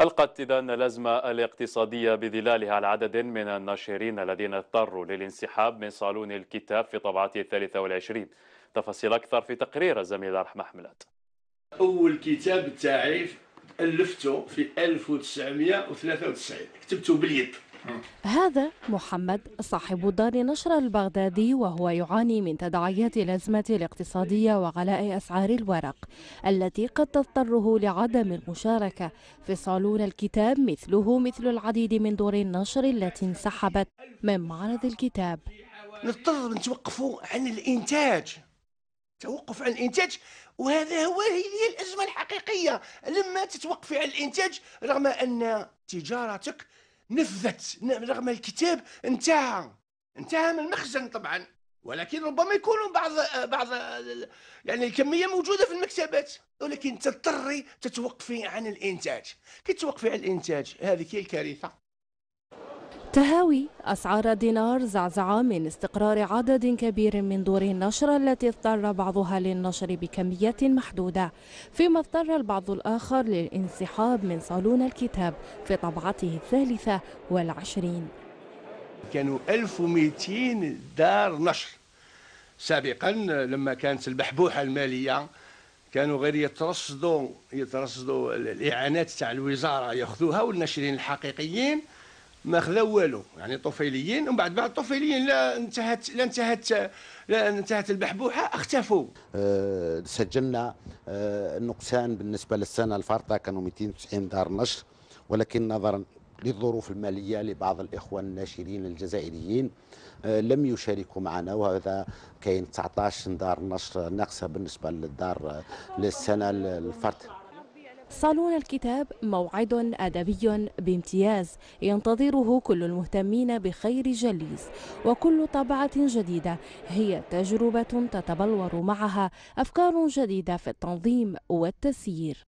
ألقت إذا الأزمة الاقتصادية بظلالها على عدد من الناشرين الذين اضطروا للانسحاب من صالون الكتاب في طبعته الثالثة والعشرين تفاصيل أكثر في تقرير الزميل رحمة حملات أول كتاب تاعي ألفته في 1993 كتبته باليد هذا محمد صاحب دار نشر البغدادي وهو يعاني من تداعيات الأزمة الاقتصادية وغلاء أسعار الورق التي قد تضطره لعدم المشاركة في صالون الكتاب مثله مثل العديد من دور النشر التي انسحبت من معرض الكتاب نضطر نتوقفوا عن الإنتاج توقف عن الانتاج وهذا هو هي الازمه الحقيقيه لما تتوقفي عن الانتاج رغم ان تجارتك نفذت رغم الكتاب انتهى انتهى من المخزن طبعا ولكن ربما يكون بعض بعض يعني الكميه موجوده في المكتبات ولكن تضطري تتوقفي عن الانتاج كي توقفي عن الانتاج هذه هي الكارثه تهاوي أسعار دينار زعزعة من استقرار عدد كبير من دور النشر التي اضطر بعضها للنشر بكميات محدودة فيما اضطر البعض الآخر للانسحاب من صالون الكتاب في طبعته الثالثة والعشرين كانوا 1200 دار نشر سابقا لما كانت البحبوحة المالية كانوا غير يترصدوا يترصدوا الإعانات تاع الوزارة ياخذوها والناشرين الحقيقيين ما خذا والو يعني طفيليين ومن بعد بعد الطفيليين لا انتهت لا انتهت لا انتهت البحبوحه اختفوا أه سجلنا أه نقصان بالنسبه للسنه الفارطه كانوا 290 دار نشر ولكن نظرا للظروف المالية لبعض الإخوان الناشرين الجزائريين آه، لم يشاركوا معنا وهذا كاين 19 دار نشر ناقصة بالنسبة للدار آه، للسنة الفارطه صالون الكتاب موعد أدبي بامتياز ينتظره كل المهتمين بخير جليس وكل طبعة جديدة هي تجربة تتبلور معها أفكار جديدة في التنظيم والتسيير